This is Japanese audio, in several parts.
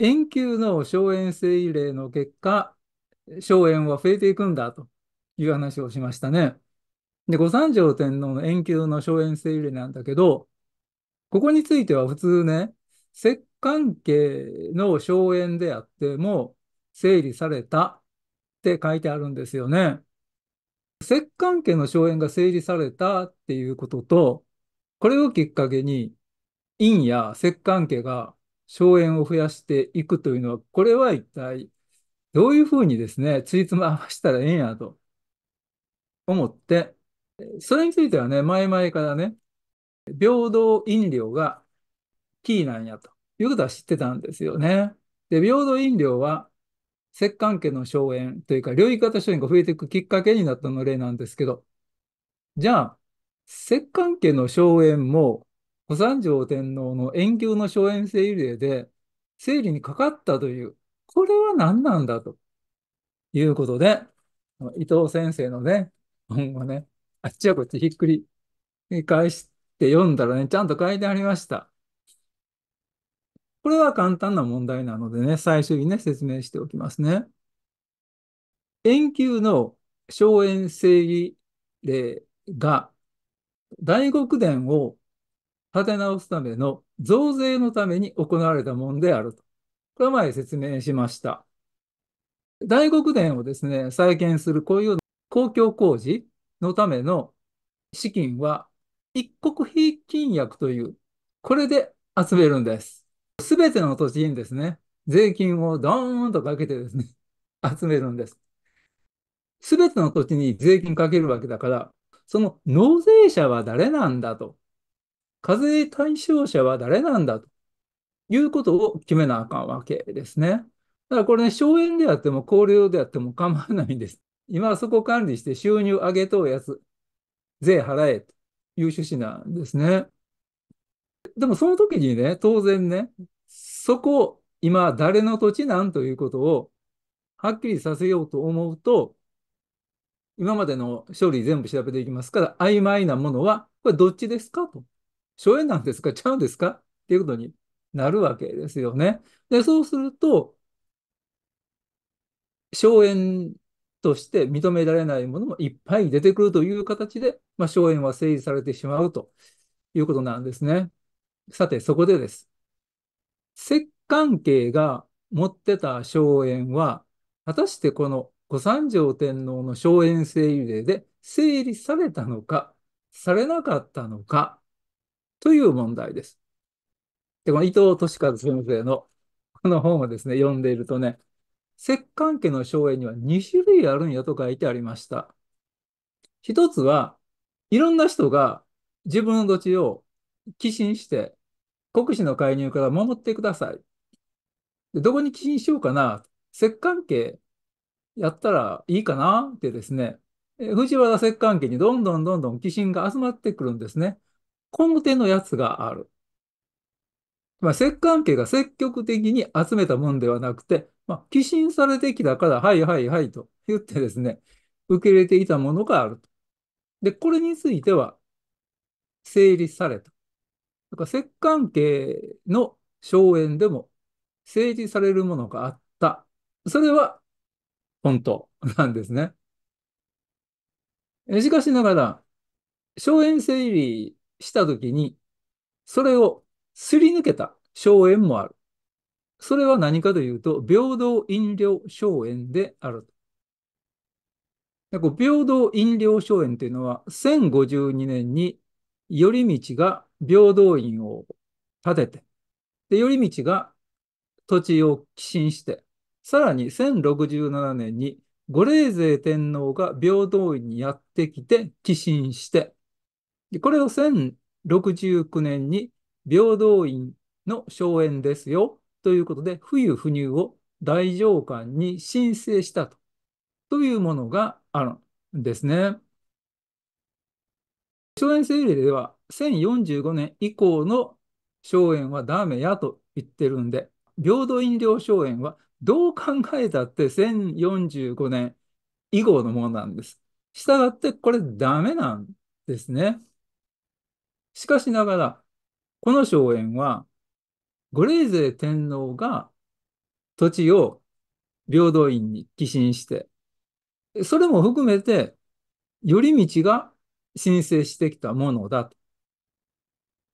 円球の荘園性異例の結果、荘園は増えていくんだという話をしましたね。で、五三条天皇の円球の荘園性異例なんだけど、ここについては普通ね、摂関係の荘園であっても整理されたって書いてあるんですよね。摂関係の荘園が整理されたっていうことと、これをきっかけに、院や摂関係が荘園を増やしていくというのは、これは一体どういうふうにですね、ついつま合わせたらええんやと思って、それについてはね、前々からね、平等飲料がキーなんやということは知ってたんですよね。で、平等飲料は、摂関家の荘園というか、領域型荘園が増えていくきっかけになったの例なんですけど、じゃあ、摂関家の荘園も小山城天皇の遠久の荘園制理令で整理にかかったという、これは何なんだということで、伊藤先生のね、本をね、あっちはこっちひっくり返して読んだらね、ちゃんと書いてありました。これは簡単な問題なのでね、最初にね、説明しておきますね。遠久の荘園整理例が、大極殿を立て直すための増税のために行われたものであると。これは前説明しました。大黒殿をですね、再建するこういう公共工事のための資金は一国平均薬という、これで集めるんです。すべての土地にですね、税金をドーンとかけてですね、集めるんです。すべての土地に税金かけるわけだから、その納税者は誰なんだと。課税対象者は誰なんだということを決めなあかんわけですね。だからこれね、荘園であっても、高齢であっても構わないんです。今はそこ管理して収入上げとうやつ、税払えという趣旨なんですね。でもその時にね、当然ね、そこ、今誰の土地なんということをはっきりさせようと思うと、今までの処理全部調べていきますから、曖昧なものは、これどっちですかと荘園なんですかちゃうんですかっていうことになるわけですよね。で、そうすると、荘園として認められないものもいっぱい出てくるという形で、まあ、荘園は整理されてしまうということなんですね。さて、そこでです。摂関係が持ってた荘園は、果たしてこの御三条天皇の荘園制御で整理されたのか、されなかったのか、という問題です。で、この伊藤敏和先生のこの本をですね、読んでいるとね、摂関家の荘園には2種類あるんやと書いてありました。一つは、いろんな人が自分の土地を寄進して、国士の介入から守ってください。でどこに寄進しようかな摂関家やったらいいかなってですね、藤原摂関家にどんどんどんどん寄進が集まってくるんですね。工務店のやつがある。まあ、摂関家が積極的に集めたもんではなくて、まあ、寄進されてきたから、はいはいはいと言ってですね、受け入れていたものがあると。で、これについては、成立された。だから、摂関係の荘園でも成立されるものがあった。それは本当なんですね。しかしながら、荘園整理したときに、それをすり抜けた荘園もある。それは何かというと、平等飲料荘園である。平等飲料荘園というのは、1052年に頼道が平等院を建てて、で頼道が土地を寄進して、さらに1067年に五霊勢天皇が平等院にやってきて寄進して、でこれを1069年に平等院の荘園ですよということで、冬不入を大上官に申請したとというものがあるんですね。荘園整理では1045年以降の荘園はダメやと言ってるんで、平等飲料荘園はどう考えたって1045年以後のものなんです。したがってこれダメなんですね。しかしながら、この荘園は、グレーゼ天皇が土地を平等院に寄進して、それも含めて、頼道が申請してきたものだと。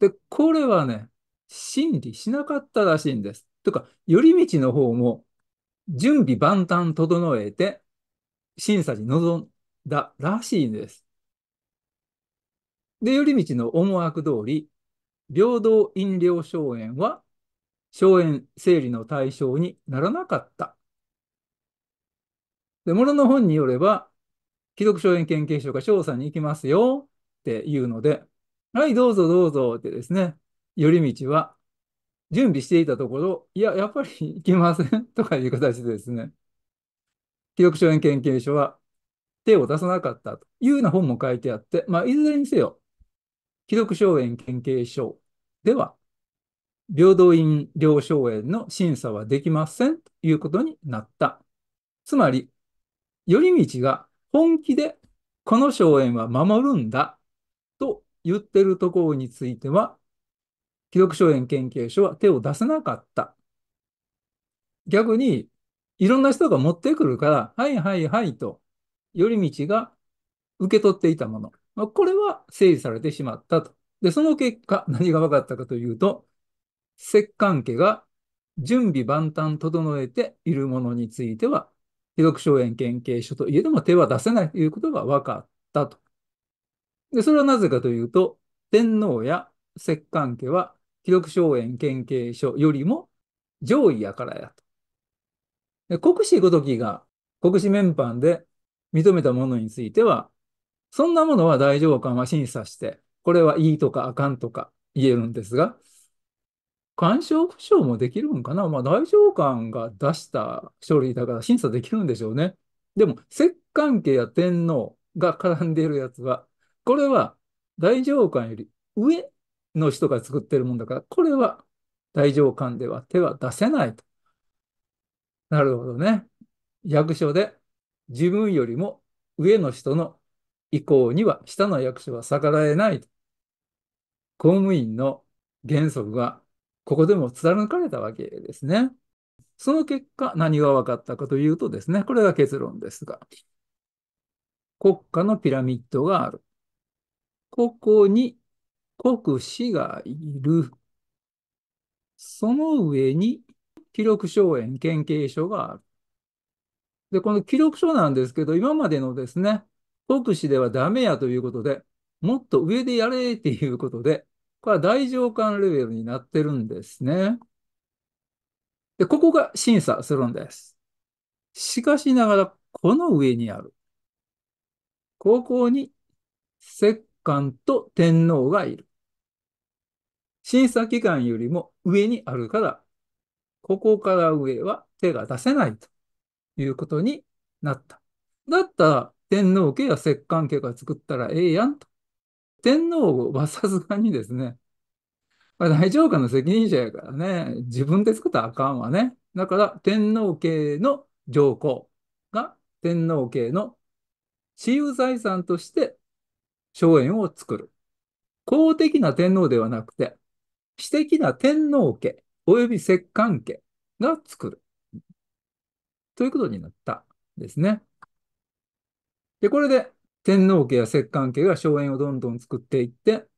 で、これはね、審理しなかったらしいんです。とか、頼道の方も準備万端整えて審査に臨んだらしいんです。で、頼道の思惑通り、平等飲料荘園は、荘園整理の対象にならなかった。で、ものの本によれば、既読荘園研究所が調査に行きますよっていうので、はい、どうぞどうぞってですね、頼道は準備していたところ、いや、やっぱり行きません とかいう形でですね、既読荘園研究所は手を出さなかったというような本も書いてあって、まあ、いずれにせよ、既読証言研究所では、平等院両承園の審査はできませんということになった。つまり、頼道が本気でこの荘園は守るんだと言ってるところについては、既読荘園研究所は手を出せなかった。逆に、いろんな人が持ってくるから、はいはいはいと、頼道が受け取っていたもの。まあ、これは整理されてしまったと。で、その結果、何が分かったかというと、摂関家が準備万端整えているものについては、記毒荘園研究所といえども手は出せないということが分かったと。で、それはなぜかというと、天皇や摂関家は、記録。荘園研究所よりも上位やからやと。で国士ごときが国士面板で認めたものについては、そんなものは大丈夫官は審査して、これはいいとかあかんとか言えるんですが、干渉不詳もできるんかなまあ、大夫官が出した書類だから審査できるんでしょうね。でも、摂関家や天皇が絡んでいるやつは、これは大丈夫官より上の人が作ってるもんだから、これは大丈夫官では手は出せないと。なるほどね。役所で自分よりも上の人の以降には下の役所は逆らえない公務員の原則がここでも貫かれたわけですね。その結果、何が分かったかというとですね、これが結論ですが、国家のピラミッドがある。ここに国士がいる。その上に記録証園、県警所がある。で、この記録書なんですけど、今までのですね、国士ではダメやということで、もっと上でやれっていうことで、これは大上官レベルになってるんですね。で、ここが審査するんです。しかしながら、この上にある。高校に摂関と天皇がいる。審査機関よりも上にあるから、ここから上は手が出せないということになった。だったら、天皇家や摂関家が作ったらええやんと。天皇はさすがにですね、まあ、大夫官の責任者やからね、自分で作ったらあかんわね。だから天皇家の上皇が天皇家の私有財産として荘園を作る。公的な天皇ではなくて、私的な天皇家及び摂関家が作る。ということになったですね。で、これで天皇家や摂関家が荘園をどんどん作っていって、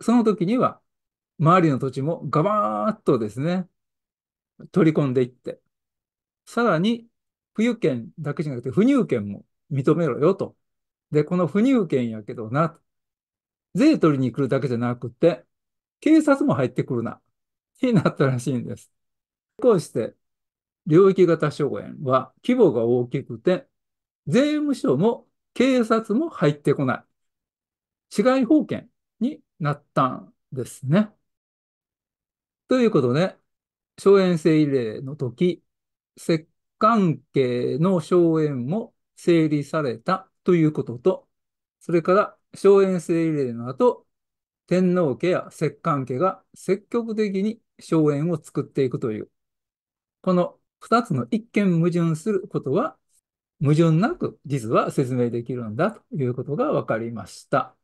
その時には周りの土地もガバーッとですね、取り込んでいって、さらに裕権だけじゃなくて不入権も認めろよと。で、この不入権やけどな税取りに来るだけじゃなくて、警察も入ってくるな、になったらしいんです。こうして、領域型荘園は規模が大きくて、税務署も警察も入ってこない。市外法権になったんですね。ということで、荘園政令の時、摂関係の荘園も整理されたということと、それから荘園政令の後、天皇家や摂関家が積極的に荘園を作っていくという、この2つの一見矛盾することは矛盾なく実は説明できるんだということが分かりました。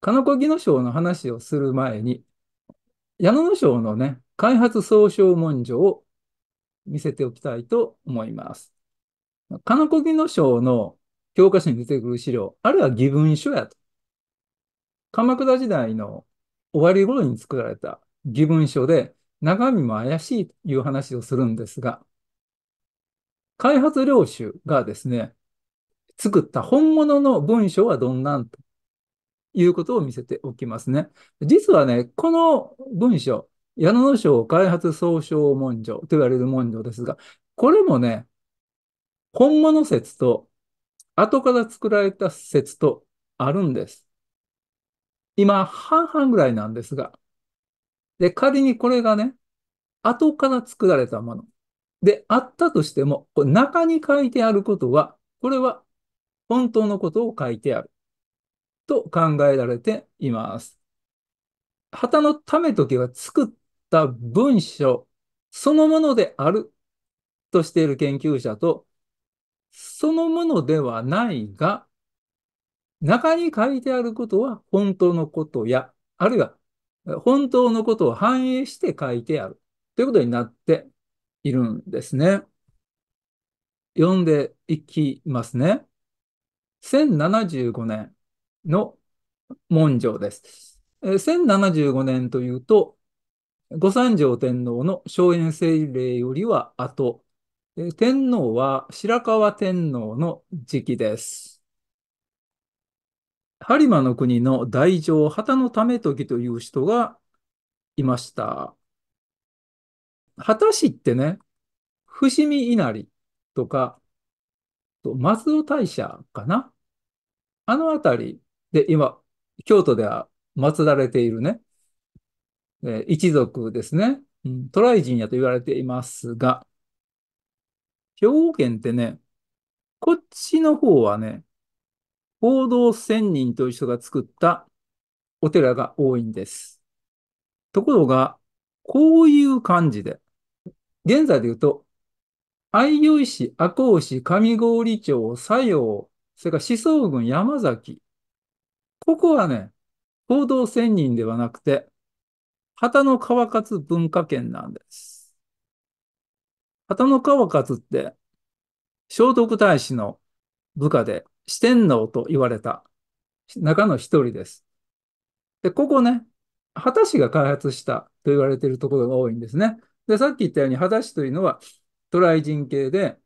金子木の章の話をする前に、矢野の章のね、開発総称文書を見せておきたいと思います。金子木の章の教科書に出てくる資料、あるいは義文書やと。鎌倉時代の終わり頃に作られた義文書で、中身も怪しいという話をするんですが、開発領主がですね、作った本物の文章はどんなんということを見せておきますね。実はね、この文章、矢野の章開発総称文書と言われる文書ですが、これもね、本物説と後から作られた説とあるんです。今、半々ぐらいなんですが。で、仮にこれがね、後から作られたもの。で、あったとしても、これ中に書いてあることは、これは本当のことを書いてあると考えられています。旗のため時はが作った文章そのものであるとしている研究者と、そのものではないが、中に書いてあることは本当のことや、あるいは本当のことを反映して書いてあるということになっているんですね。読んでいきますね。1075年の文章です。1075年というと、御三条天皇の荘園政令よりは後、天皇は白河天皇の時期です。播磨の国の大将、旗の為時という人がいました。果たしってね、伏見稲荷とか、松尾大社かなあの辺りで今、京都では祀られているね、え一族ですね、うん、渡来人やと言われていますが、兵庫県ってね、こっちの方はね、報道仙人という人が作ったお寺が多いんです。ところが、こういう感じで、現在で言うと、相生市、赤穂市、上郡町、佐用、それから思想郡山崎。ここはね、報道専人ではなくて、旗の川勝文化圏なんです。旗の川勝って、聖徳太子の部下で四天王と言われた中の一人です。で、ここね、た氏が開発したと言われているところが多いんですね。で、さっき言ったように、秦たというのは、渡来人系で、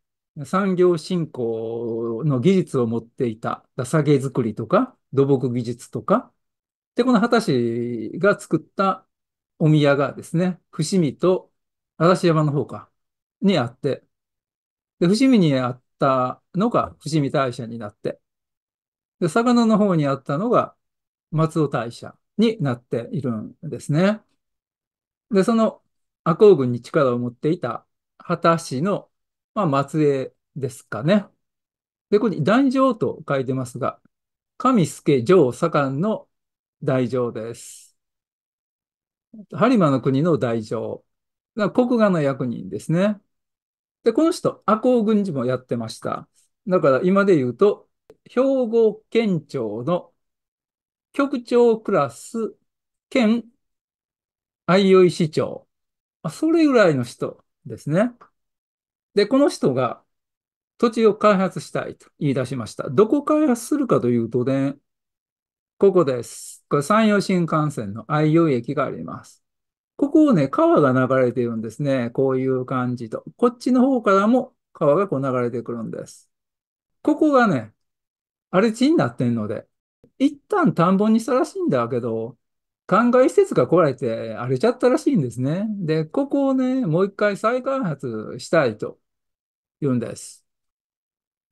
産業振興の技術を持っていた、酒造りとか、土木技術とか、で、この秦氏が作ったお宮がですね、伏見と嵐山の方か、にあって、で、伏見にあったのが伏見大社になって、で、魚の方にあったのが松尾大社になっているんですね。で、その赤穂軍に力を持っていた秦氏の、まあ、末裔ですかね。で、ここに大乗と書いてますが、神助上左官の大乗です。播磨の国の大乗。国画の役人ですね。で、この人、赤穂軍事もやってました。だから今で言うと、兵庫県庁の局長クラス兼相生市長それぐらいの人ですね。で、この人が土地を開発したいと言い出しました。どこ開発するかというとね、ここです。これ山陽新幹線の愛用駅があります。ここをね、川が流れているんですね。こういう感じと。こっちの方からも川がこう流れてくるんです。ここがね、荒れ地になってんので、一旦田んぼにしたらしいんだけど、灌漑施設が壊れて荒れちゃったらしいんですね。で、ここをね、もう一回再開発したいと言うんです。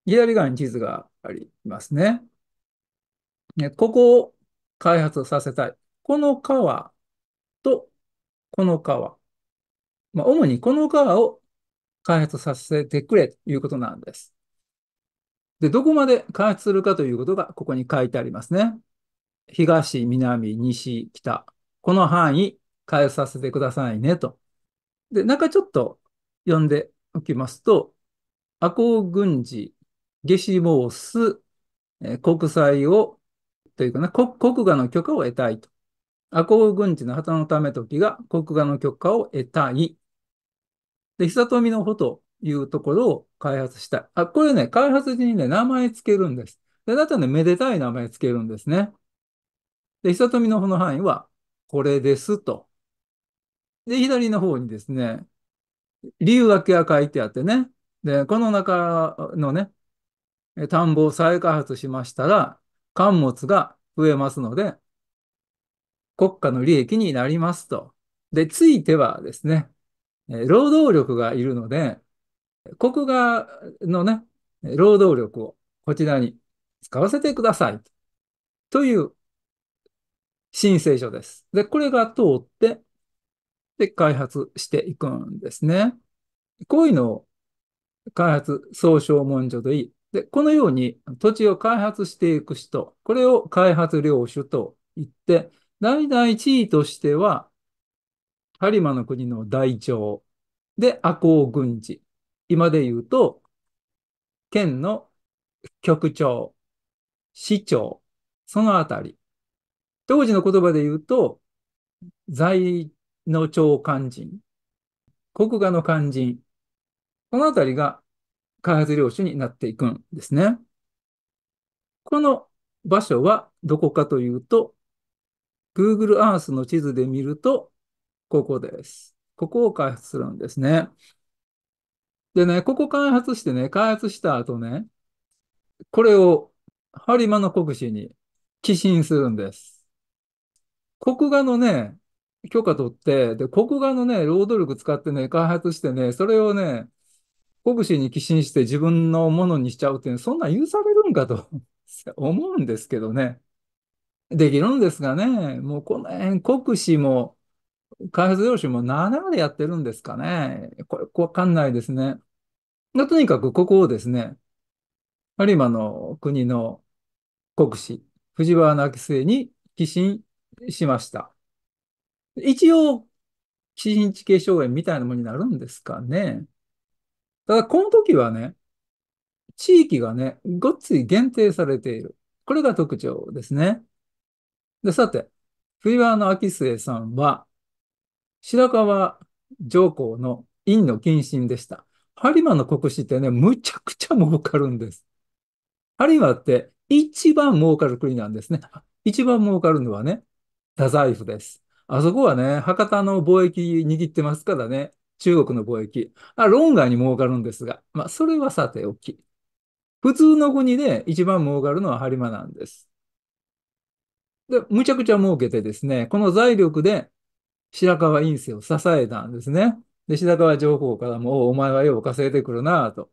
左側に地図がありますね。でここを開発させたい。この川とこの川。まあ、主にこの川を開発させてくれということなんです。で、どこまで開発するかということがここに書いてありますね。東、南、西、北、この範囲変えさせてくださいねと。で、中ちょっと読んでおきますと、赤穂軍事、下死モース、国債を、というかな、国国画の許可を得たいと。赤穂軍事の旗のため時が国画の許可を得たい。で、久富の穂というところを開発したい。あ、これね、開発時にね、名前つけるんです。で、だとね、めでたい名前つけるんですね。で、久富の方の範囲はこれですと。で、左の方にですね、理由分けが書いてあってね、で、この中のね、田んぼを再開発しましたら、刊物が増えますので、国家の利益になりますと。で、ついてはですね、労働力がいるので、国がのね、労働力をこちらに使わせてくださいという申請書です。で、これが通って、で、開発していくんですね。こういうのを開発総称文書といい。で、このように土地を開発していく人、これを開発領主と言って、大々地位としては、播磨の国の大長で、赤穂軍事。今で言うと、県の局長、市長、そのあたり。当時の言葉で言うと、在の長肝心、国画の肝心、このあたりが開発領主になっていくんですね。この場所はどこかというと、Google Earth の地図で見ると、ここです。ここを開発するんですね。でね、ここ開発してね、開発した後ね、これを播磨の国士に寄進するんです。国画のね、許可取って、で、国画のね、労働力使ってね、開発してね、それをね、国士に寄進して自分のものにしちゃうっていう、そんな許されるんかと 思うんですけどね。できるんですがね、もうこの辺、国士も開発業種もまでやってるんですかね。これ、わかんないですね。とにかくここをですね、有馬の国の国士、藤原明末に寄進しました。一応、基因地形障害みたいなものになるんですかね。ただ、この時はね、地域がね、ごっつい限定されている。これが特徴ですね。で、さて、冬場の秋末さんは、白河上皇の院の謹慎でした。播磨の国士ってね、むちゃくちゃ儲かるんです。播磨って一番儲かる国なんですね。一番儲かるのはね、太宰府です。あそこはね、博多の貿易握ってますからね。中国の貿易。あ、論外に儲かるんですが。まあ、それはさておき。普通の国で一番儲かるのは播磨なんです。で、むちゃくちゃ儲けてですね、この財力で白河院政を支えたんですね。で、白河上皇からも、お前はよう稼いでくるなと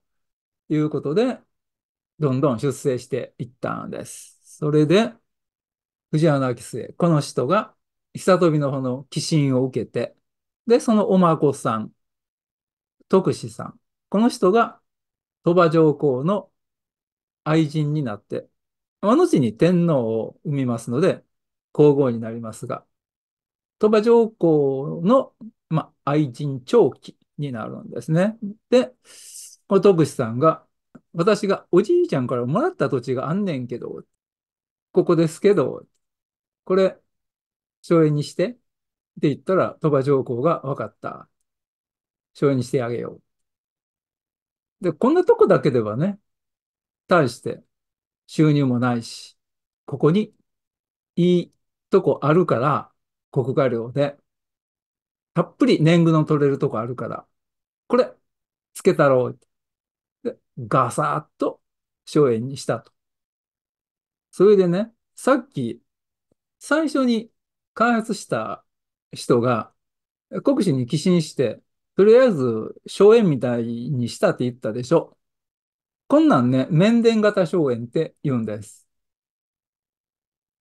いうことで、どんどん出世していったんです。それで、藤原明末、この人が、久飛の方の寄進を受けて、で、そのお孫さん、徳志さん、この人が鳥羽上皇の愛人になって、後に天皇を生みますので、皇后になりますが、鳥羽上皇の、ま愛人長期になるんですね。で、この徳志さんが、私がおじいちゃんからもらった土地があんねんけど、ここですけど、これ、荘園にして、って言ったら、鳥羽上皇が分かった。荘園にしてあげよう。で、こんなとこだけではね、対して収入もないし、ここにいいとこあるから、国家料で、たっぷり年貢の取れるとこあるから、これ、つけたろう。で、ガサッと荘園にしたと。それでね、さっき最初に開発した人が、国士に寄進して、とりあえず、荘園みたいにしたって言ったでしょ。こんなんね、面伝型荘園って言うんです。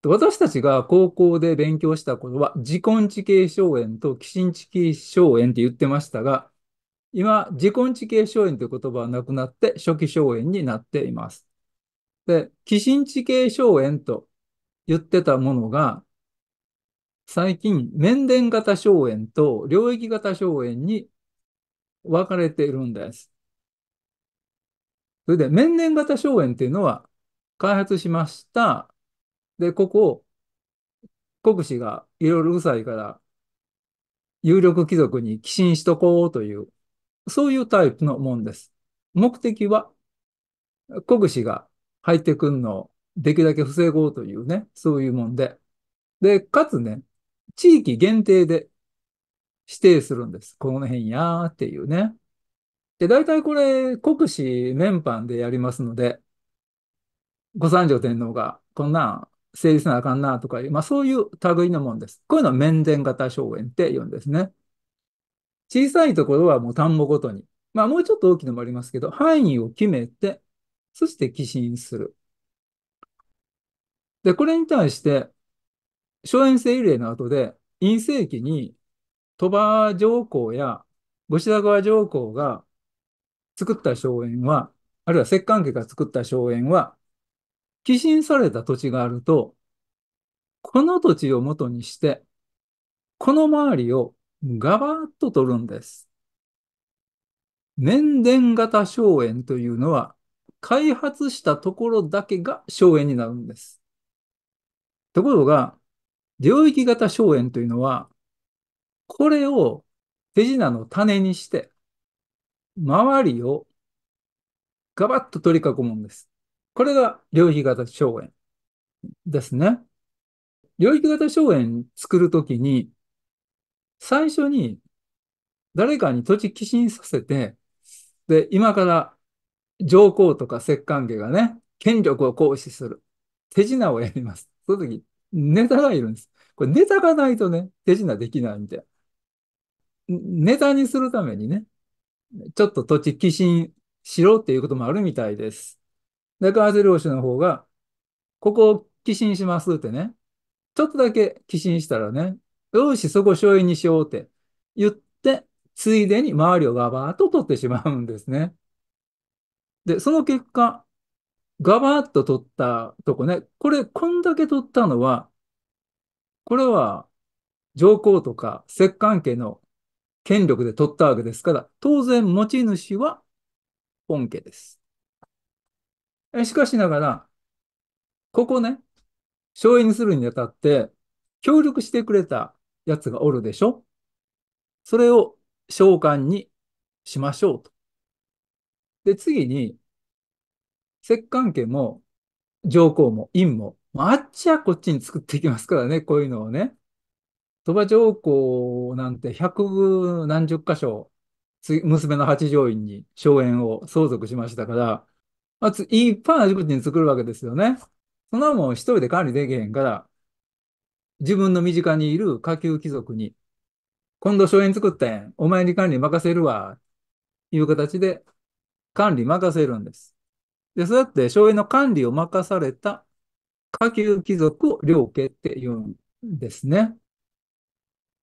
私たちが高校で勉強したことは、自根地系荘園と寄進地系荘園って言ってましたが、今、自根地系荘園という言葉はなくなって、初期荘園になっています。で、寄進地系荘園と言ってたものが、最近、面電型荘園と領域型荘園に分かれているんです。それで、面電型荘園っていうのは開発しました。で、ここを国士がいろいろうるさいから有力貴族に寄進しとこうという、そういうタイプのもんです。目的は国士が入ってくんのをできるだけ防ごうというね、そういうもんで。で、かつね、地域限定で指定するんです。この辺やーっていうね。で、大体これ、国史面板でやりますので、ご三条天皇がこんな成立なあかんなとかいう、まあそういう類のもんです。こういうのは面前型荘園って言うんですね。小さいところはもう田んぼごとに。まあもうちょっと大きいのもありますけど、範囲を決めて、そして寄進する。で、これに対して、荘園制異例の後で、陰性期に鳥羽上皇や後白川上皇が作った荘園は、あるいは摂関家が作った荘園は、寄進された土地があると、この土地を元にして、この周りをガバッと取るんです。年々型荘園というのは、開発したところだけが荘園になるんです。ところが、領域型荘園というのは、これを手品の種にして、周りをガバッと取り囲むんです。これが領域型荘園ですね。領域型荘園作るときに、最初に誰かに土地寄進させて、で、今から上皇とか摂関家がね、権力を行使する。手品をやります。その時、ネタがいるんです。これネタがないとね、手品できないみたいな。ネタにするためにね、ちょっと土地寄進しろっていうこともあるみたいです。だから、アゼ氏の方が、ここを寄進しますってね、ちょっとだけ寄進したらね、よし、そこ省エにしようって言って、ついでに周りをガバーッと取ってしまうんですね。で、その結果、ガバッと取ったとこね。これ、こんだけ取ったのは、これは上皇とか摂関家の権力で取ったわけですから、当然持ち主は本家です。しかしながら、ここね、省エにするにあたって、協力してくれたやつがおるでしょそれを召喚にしましょうと。で、次に、摂関家も上皇も院も、あっちはこっちに作っていきますからね、こういうのをね。鳥羽上皇なんて百何十箇所、娘の八条院に荘園を相続しましたから、まず、いっぱいなちこちに作るわけですよね。そんなもん一人で管理できへんから、自分の身近にいる下級貴族に、今度荘園作ってんお前に管理任せるわ、いう形で管理任せるんです。で、そうやって荘園の管理を任された下級貴族を領家って言うんですね。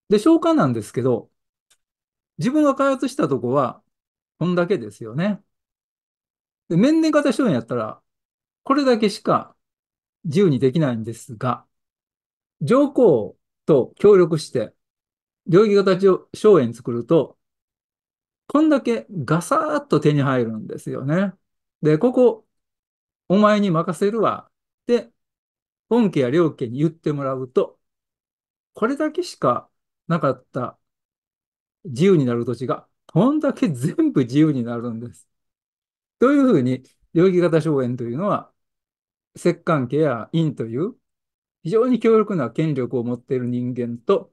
で、商家なんですけど、自分が開発したとこは、こんだけですよね。で、面々型荘園やったら、これだけしか自由にできないんですが、上皇と協力して、領域型荘園作ると、こんだけガサーッと手に入るんですよね。で、ここ、お前に任せるわ。で、本家や両家に言ってもらうと、これだけしかなかった自由になる土地が、こんだけ全部自由になるんです。というふうに、領域型荘園というのは、摂関家や院という非常に強力な権力を持っている人間と、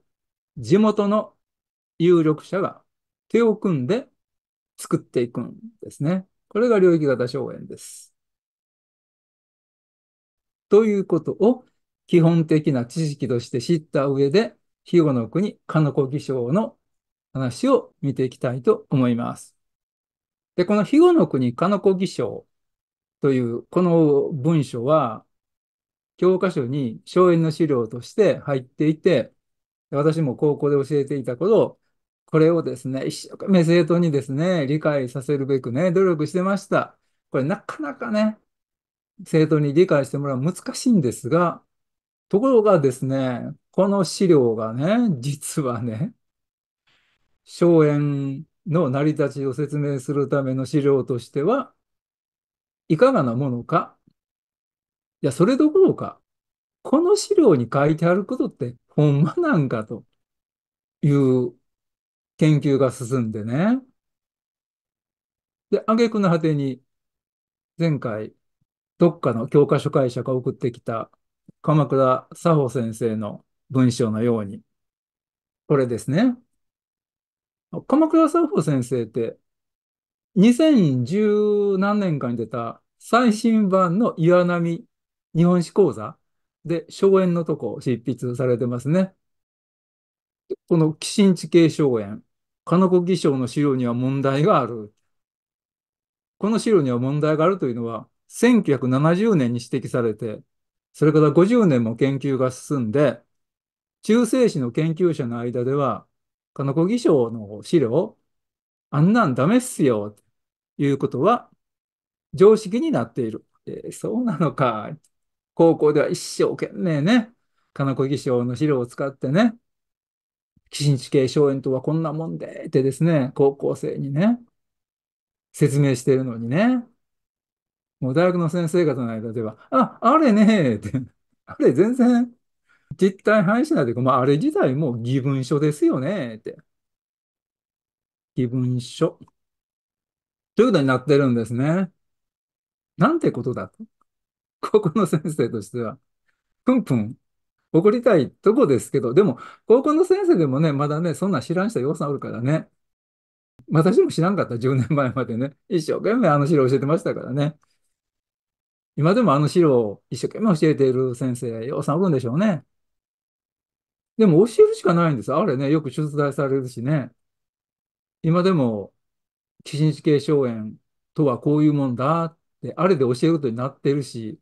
地元の有力者が手を組んで作っていくんですね。これが領域型荘園です。ということを基本的な知識として知った上で、肥後の国、の子儀章の話を見ていきたいと思います。で、この肥後の国、の子儀章という、この文書は、教科書に荘園の資料として入っていて、私も高校で教えていた頃、これをですね、一生懸命生徒にですね、理解させるべくね、努力してました。これなかなかね、生徒に理解してもらう難しいんですが、ところがですね、この資料がね、実はね、荘園の成り立ちを説明するための資料としては、いかがなものか。いや、それどころか、この資料に書いてあることってほんまなんかという研究が進んでね。で、挙句の果てに、前回、どっかの教科書会社が送ってきた鎌倉佐保先生の文章のように、これですね。鎌倉佐保先生って、2010何年かに出た最新版の岩波日本史講座で、荘園のとこ執筆されてますね。この寄進地形荘園。金子議長の資料には問題がある。この資料には問題があるというのは、1970年に指摘されて、それから50年も研究が進んで、中世史の研究者の間では、金子議章の資料、あんなんダメっすよ、ということは常識になっている。えー、そうなのか。高校では一生懸命ね、金子議章の資料を使ってね、寄神地形荘園とはこんなもんで、ってですね、高校生にね、説明してるのにね、もう大学の先生方の間では、あ、あれね、って、あれ全然実態廃止なんていうか、まああれ自体も義疑文書ですよね、って。疑文書。ということになってるんですね。なんてことだと。高校の先生としては、プンプン怒りたいとこですけど、でも、高校の先生でもね、まだね、そんな知らん人要素あるからね。私も知らんかった、10年前までね。一生懸命あの資料教えてましたからね。今でもあの資料を一生懸命教えている先生、要素あるんでしょうね。でも教えるしかないんです。あれね、よく出題されるしね。今でも、寄進子系荘園とはこういうもんだって、あれで教えることになってるし、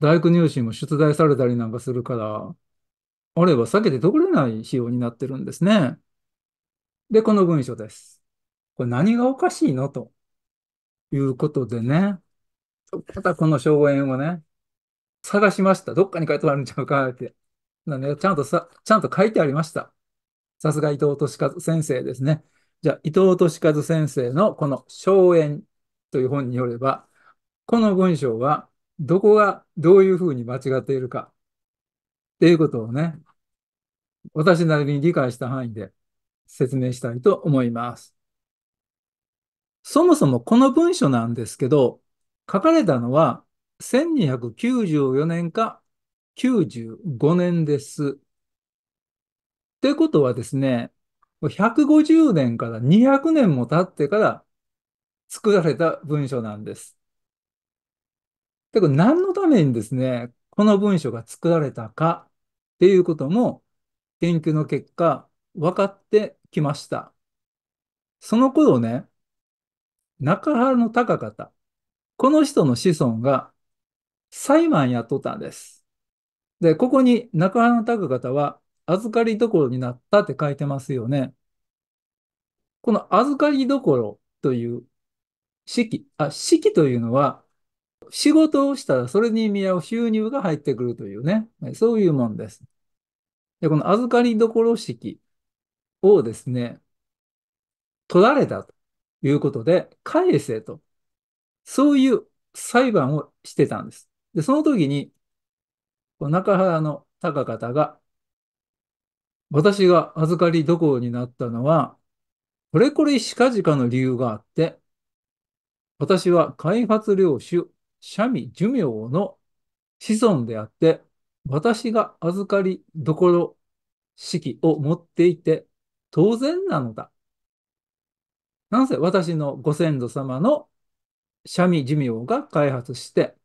大工入試も出題されたりなんかするから、あれば避けて通れない仕様になってるんですね。で、この文章です。これ何がおかしいのということでね、ただこの荘園をね、探しました。どっかに書いてあるんちゃうかって。なで、ちゃんとさ、ちゃんと書いてありました。さすが伊藤利和先生ですね。じゃあ、伊藤利和先生のこの荘園という本によれば、この文章はどこがどういうふうに間違っているかっていうことをね、私なりに理解した範囲で説明したいと思います。そもそもこの文書なんですけど、書かれたのは1294年か95年です。ってことはですね、150年から200年も経ってから作られた文書なんです。から何のためにですね、この文章が作られたかっていうことも研究の結果分かってきました。その頃ね、中原の高方、この人の子孫が裁判やったんです。で、ここに中原の高方は預かりどころになったって書いてますよね。この預かりどころという式、あ、式というのは仕事をしたらそれに見合う収入が入ってくるというね、そういうもんです。で、この預かり所式をですね、取られたということで、返せと。そういう裁判をしてたんです。で、その時に、中原の高方が、私が預かりどろになったのは、これこれしかじかの理由があって、私は開発領主三味寿命の子孫であって、私が預かりどころ式を持っていて当然なのだ。なんせ私のご先祖様の三味寿命が開発して、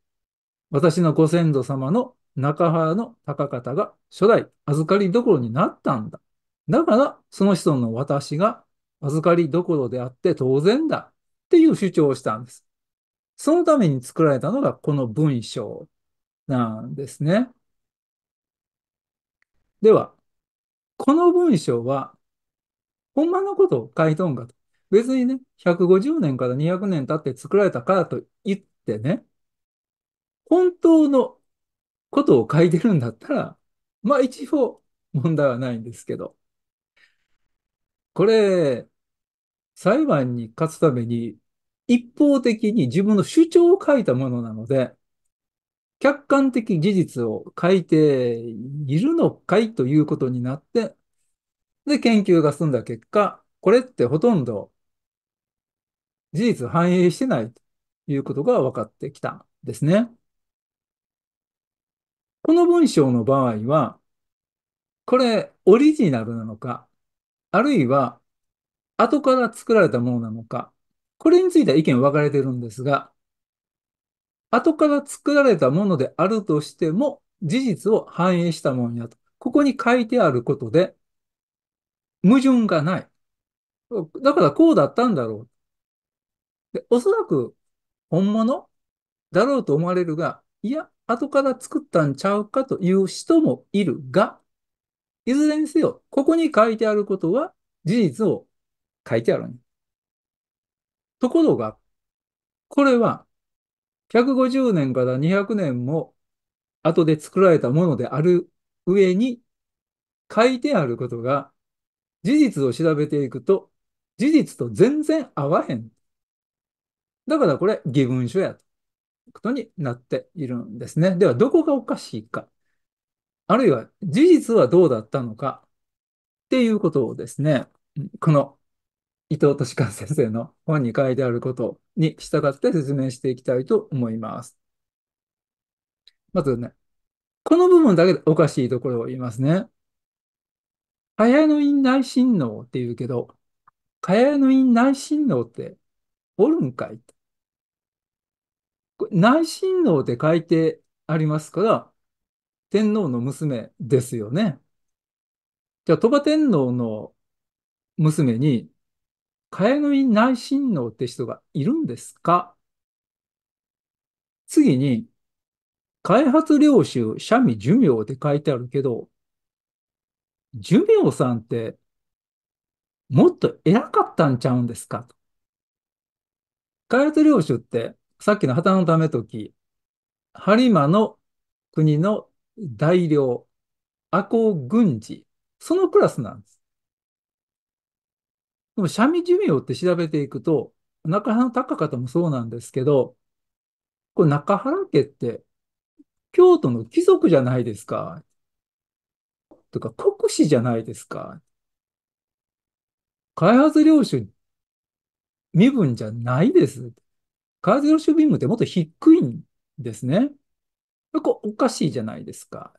私のご先祖様の中原の高方が初代預かりどころになったんだ。だから、その子孫の私が預かりどころであって当然だっていう主張をしたんです。そのために作られたのがこの文章なんですね。では、この文章は、ほんまのことを書いとんかと。別にね、150年から200年経って作られたからと言ってね、本当のことを書いてるんだったら、まあ一応問題はないんですけど。これ、裁判に勝つために一方的に自分の主張を書いたものなので、客観的事実を書いているのかいということになって、で、研究が済んだ結果、これってほとんど事実反映してないということが分かってきたんですね。この文章の場合は、これオリジナルなのか、あるいは後から作られたものなのか、これについては意見分かれてるんですが、後から作られたものであるとしても、事実を反映したもんやと。ここに書いてあることで、矛盾がない。だからこうだったんだろう。でおそらく本物だろうと思われるが、いや、後から作ったんちゃうかという人もいるが、いずれにせよ、ここに書いてあることは事実を書いてあるところが、これは150年から200年も後で作られたものである上に書いてあることが事実を調べていくと事実と全然合わへん。だからこれ疑文書やということになっているんですね。ではどこがおかしいか。あるいは事実はどうだったのかっていうことをですね、この伊藤敏和先生の本に書いてあることに従って説明していきたいと思います。まずね、この部分だけでおかしいところを言いますね。蚊帳の院内親王って言うけど、蚊帳の院内親王っておるんかい内親王って書いてありますから、天皇の娘ですよね。じゃあ、鳥羽天皇の娘に替えの院内親王って人がいるんですか次に、開発領主、三味寿命って書いてあるけど、寿命さんって、もっと偉かったんちゃうんですかと。開発領主って、さっきの旗のためとき、播磨の国の大領、赤穂軍事、そのクラスなんです。でも、三味寿命って調べていくと、中原の高方もそうなんですけど、これ中原家って、京都の貴族じゃないですか。とか、国士じゃないですか。開発領主身分じゃないです。開発領主身分ってもっと低いんですね。これおかしいじゃないですか。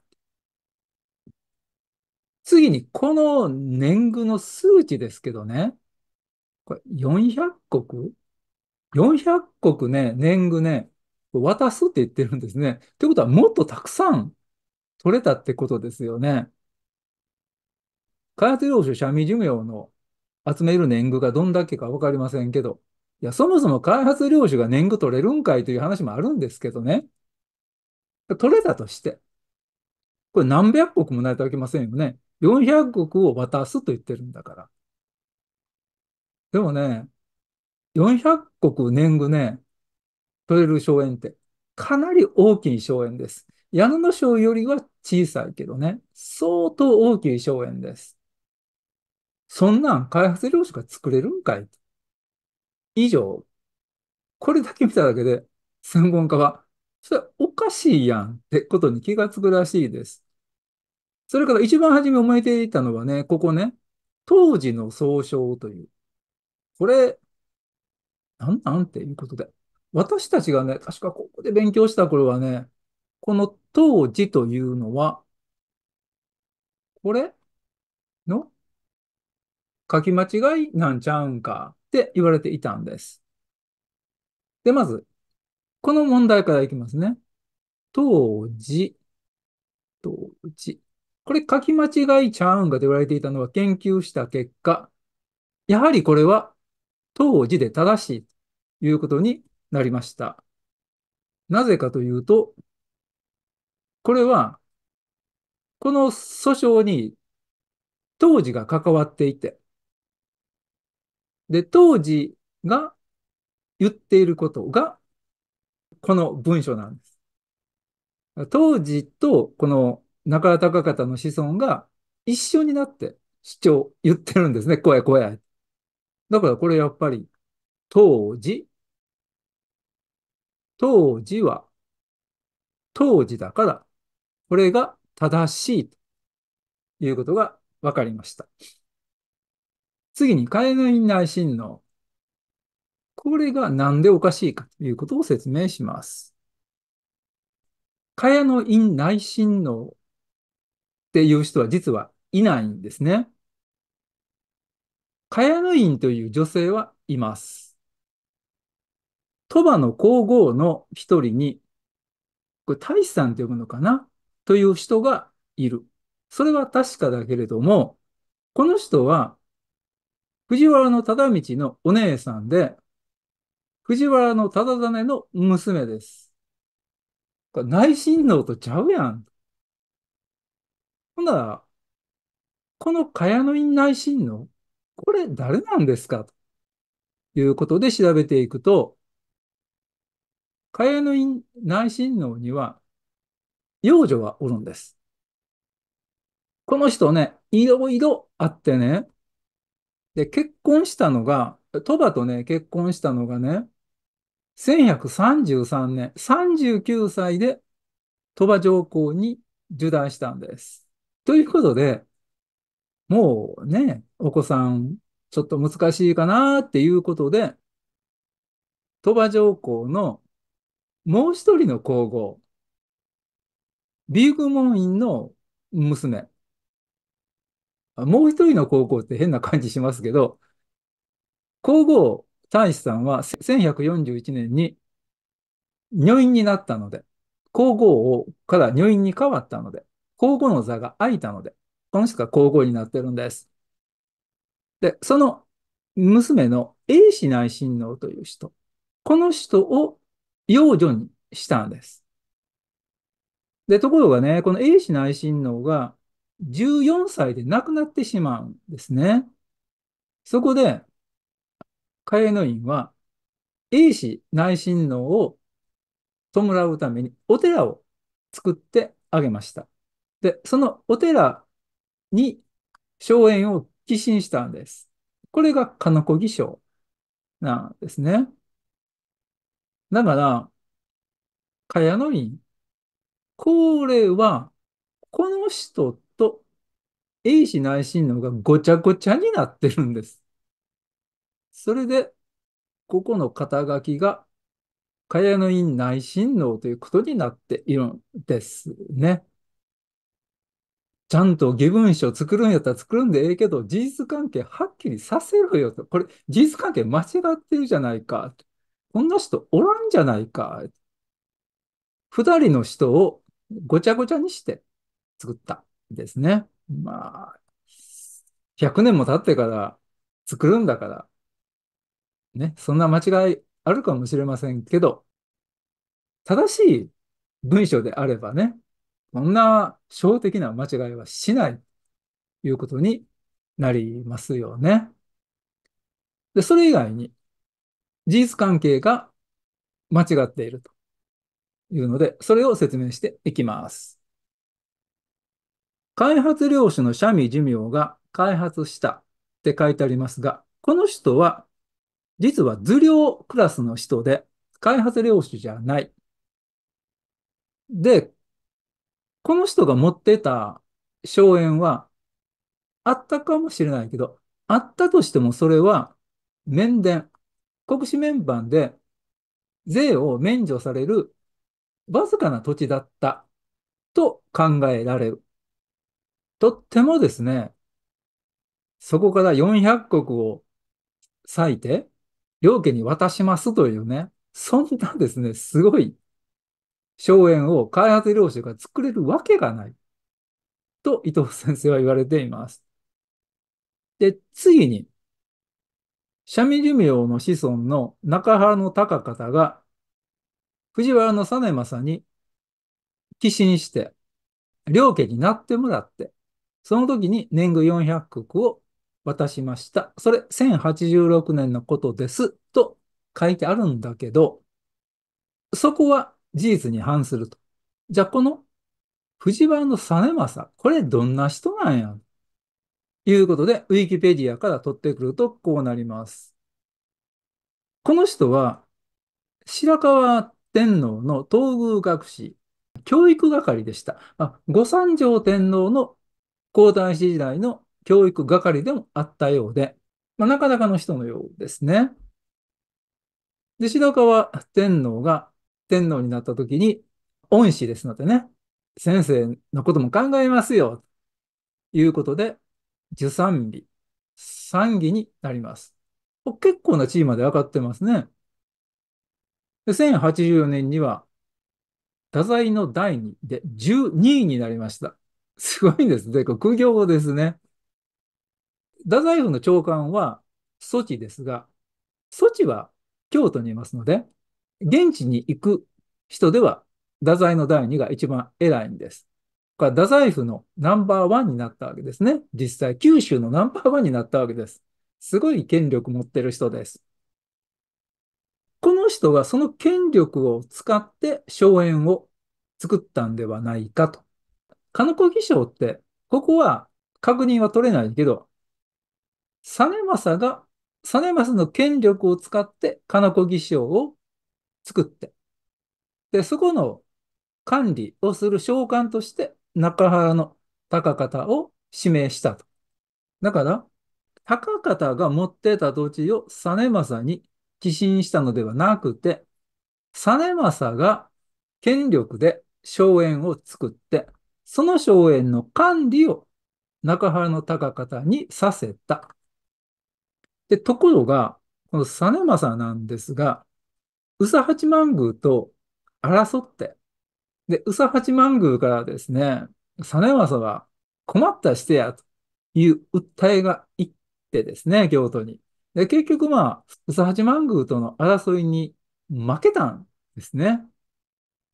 次に、この年貢の数値ですけどね。これ400国 ?400 国ね、年貢ね、渡すって言ってるんですね。ということは、もっとたくさん取れたってことですよね。開発領主社民寿命の集める年貢がどんだけかわかりませんけど、いや、そもそも開発領主が年貢取れるんかいという話もあるんですけどね。取れたとして、これ何百国もないといけませんよね。400国を渡すと言ってるんだから。でもね、400国年貢ね、取れる荘園って、かなり大きい荘園です。矢野荘よりは小さいけどね、相当大きい荘園です。そんなん開発領主が作れるんかい以上、これだけ見ただけで、専門家は、それおかしいやんってことに気がつくらしいです。それから一番初め思えていたのはね、ここね、当時の総称という、これ、なんなんていうことで。私たちがね、確かここで勉強した頃はね、この当時というのは、これの書き間違いなんちゃうんかって言われていたんです。で、まず、この問題からいきますね。当時、当時。これ書き間違いちゃうんかと言われていたのは研究した結果、やはりこれは当時で正しいということになりました。なぜかというと、これは、この訴訟に当時が関わっていて、で、当時が言っていることが、この文書なんです。当時とこの中田隆方の子孫が一緒になって主張言ってるんですね。怖い怖い。だからこれやっぱり、当時。当時は、当時だから、これが正しいということが分かりました。次に、カエの院内親王。これが何でおかしいかということを説明します。蚊帳の院内親王っていう人は実はいないんですね。カヤヌインという女性はいます。鳥羽の皇后の一人に、これ、大使さんと呼ぶのかなという人がいる。それは確かだけれども、この人は、藤原の忠道のお姉さんで、藤原の忠真の娘です。内親王とちゃうやん。ほんなら、この茅の院内親王これ誰なんですかということで調べていくと、カエの内親王には、幼女はおるんです。この人ね、いろいろあってね、で、結婚したのが、鳥羽とね、結婚したのがね、1133年、39歳で鳥羽上皇に受断したんです。ということで、もうね、お子さん、ちょっと難しいかなっていうことで、鳥羽上皇のもう一人の皇后、ビーグ門院の娘。もう一人の皇后って変な感じしますけど、皇后大使さんは1141年に女院になったので、皇后をから女院に変わったので、皇后の座が空いたので、こしか皇后になってるんです。で、その娘の英氏内親王という人、この人を養女にしたんです。で、ところがね、この英氏内親王が14歳で亡くなってしまうんですね。そこで、茅野院は、英氏内親王を弔うためにお寺を作ってあげました。で、そのお寺に荘園を寄進したんです。これが金子義荘なんですね。だから、茅野院。これは、この人と英氏内親王がごちゃごちゃになってるんです。それで、ここの肩書きが、茅野院内親王ということになっているんですね。ちゃんと疑文書作るんやったら作るんでええけど、事実関係はっきりさせろよと。これ、事実関係間違ってるじゃないか。こんな人おらんじゃないか。二人の人をごちゃごちゃにして作ったですね。まあ、100年も経ってから作るんだから、ね、そんな間違いあるかもしれませんけど、正しい文章であればね、そんな小的な間違いはしないということになりますよね。で、それ以外に、事実関係が間違っているというので、それを説明していきます。開発領主のシャミ寿命が開発したって書いてありますが、この人は、実は図量クラスの人で、開発領主じゃない。で、この人が持ってた荘園は、あったかもしれないけど、あったとしてもそれは面伝、国士面ーで税を免除されるわずかな土地だったと考えられる。とってもですね、そこから400国を割いて、両家に渡しますというね、そんなですね、すごい荘園を開発領主が作れるわけがない。と伊藤先生は言われています。で、次に、三ュミオの子孫の中原の高方が、藤原の実政に寄進して、両家になってもらって、その時に年貢400石を渡しました。それ、1086年のことです。と書いてあるんだけど、そこは事実に反すると。じゃあこの藤原実政、これどんな人なんやということで、ウィキペディアから取ってくるとこうなります。この人は、白河天皇の東宮学士、教育係でした。まあ、御三条天皇の皇太子時代の教育係でもあったようで、まあ、なかなかの人のようですね。で、白河天皇が天皇になった時に、恩師ですのでね、先生のことも考えますよ、ということで、受賛美、賛儀になります。結構な地位まで上がってますね。1084年には、太宰の第2で12位になりました。すごいんですね。これ苦行ですね。太宰府の長官は、措置ですが、措置は京都にいますので、現地に行く人では、太宰の第二が一番偉いんです。これ太宰府のナンバーワンになったわけですね。実際、九州のナンバーワンになったわけです。すごい権力持ってる人です。この人がその権力を使って荘園を作ったんではないかと。金子儀章って、ここは確認は取れないけど、実政が、実政の権力を使って金子儀章を作って、で、そこの管理をする召喚として、中原の高方を指名したと。だから、高方が持ってた土地を実政に寄進したのではなくて、実政が権力で荘園を作って、その荘園の管理を中原の高方にさせた。で、ところが、この実政なんですが、宇佐八幡宮と争って、で、宇佐八幡宮からですね、マ政は困ったしてやという訴えがいってですね、京都に。で、結局まあ、宇佐八幡宮との争いに負けたんですね。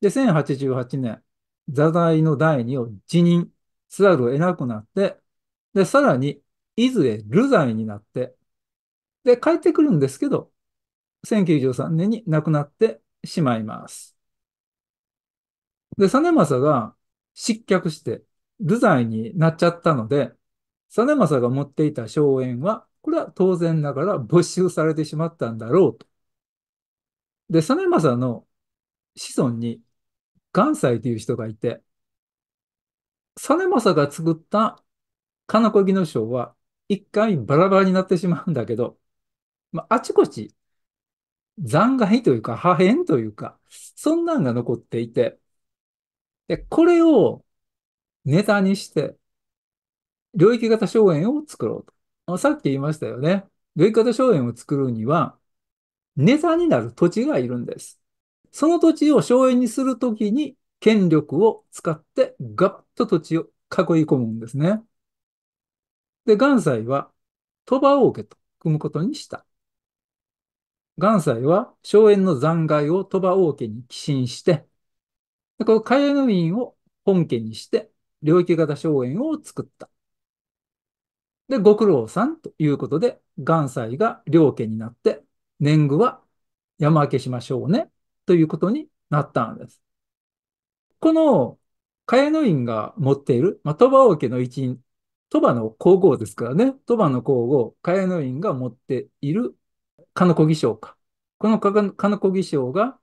で、1088年、座代の第二を辞任せざるを得なくなって、で、さらに、伊豆へ流罪になって、で、帰ってくるんですけど、1093年に亡くなってしまいます。で、実政が失脚して、流罪になっちゃったので、実政が持っていた荘園は、これは当然ながら没収されてしまったんだろうと。で、実政の子孫に元祭という人がいて、実政が作った金子木の章は一回バラバラになってしまうんだけど、まあ、あちこち残骸というか破片というか、そんなんが残っていて、で、これをネタにして、領域型荘園を作ろうと。さっき言いましたよね。領域型荘園を作るには、ネタになる土地がいるんです。その土地を荘園にするときに、権力を使ってガッと土地を囲い込むんですね。で、元斎は鳥羽王家と組むことにした。元斎は荘園の残骸を鳥羽王家に寄進して、この茅野院を本家にして、領域型荘園を作った。で、ご苦労さんということで、元斎が領家になって、年貢は山分けしましょうね、ということになったんです。この、茅野院が持っている、まあ、鳥羽王家の一員、鳥羽の皇后ですからね、鳥羽の皇后、茅野院が持っているの子義将か。このの子義将が、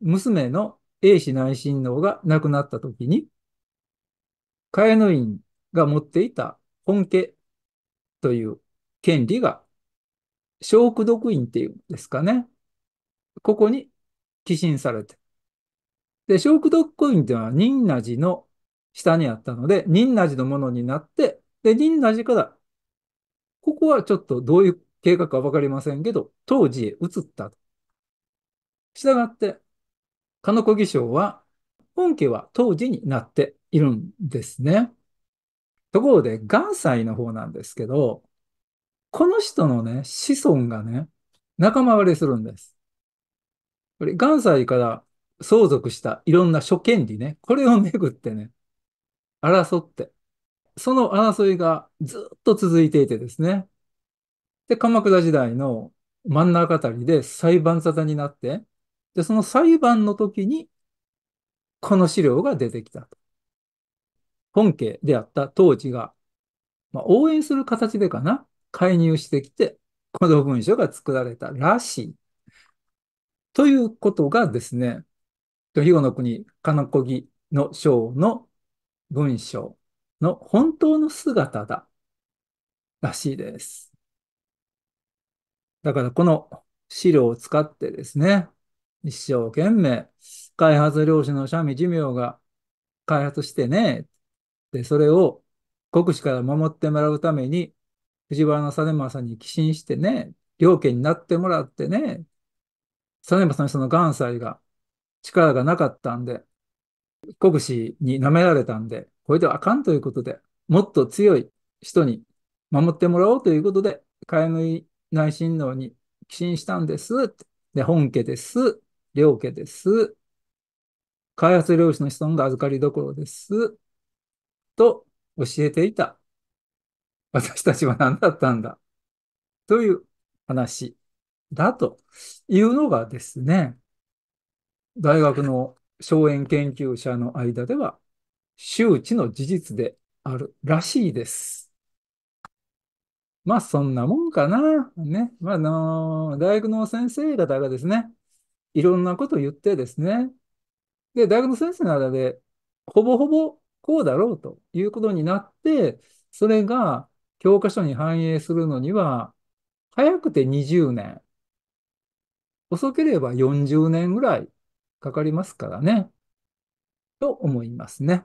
娘の英氏内親王が亡くなった時に、ヌインが持っていた本家という権利が、小区独院っていうんですかね。ここに寄進されて。で、小区独院っていうのは仁和寺の下にあったので、仁和寺のものになって、で、仁和寺から、ここはちょっとどういう計画は分かりませんけど、当時へ移ったと。したがって、鹿子義省は、本家は当時になっているんですね。ところで、元祭の方なんですけど、この人のね、子孫がね、仲間割れするんです。これ、元祭から相続したいろんな諸権利ね、これをめぐってね、争って、その争いがずっと続いていてですね、で、鎌倉時代の真ん中あたりで裁判沙汰になって、で、その裁判の時に、この資料が出てきたと。本家であった当時が、まあ、応援する形でかな、介入してきて、この文書が作られたらしい。ということがですね、日後の国、金子木の章の文章の本当の姿だらしいです。だからこの資料を使ってですね、一生懸命開発漁師の三味寿命が開発してね、で、それを国士から守ってもらうために、藤原実政に寄進してね、両家になってもらってね、実政のその元祭が力がなかったんで、国士に舐められたんで、これではあかんということで、もっと強い人に守ってもらおうということで、い縫い内親王に寄進したんです。で、本家です。両家です。開発領主の子孫が預かりどころです。と教えていた。私たちは何だったんだ。という話だというのがですね、大学の荘園研究者の間では周知の事実であるらしいです。まあ、そんなもんかな。ね。まあ、あのー大学の先生方がですね、いろんなことを言ってですね、で、大学の先生の間で、ほぼほぼこうだろうということになって、それが教科書に反映するのには、早くて20年、遅ければ40年ぐらいかかりますからね、と思いますね。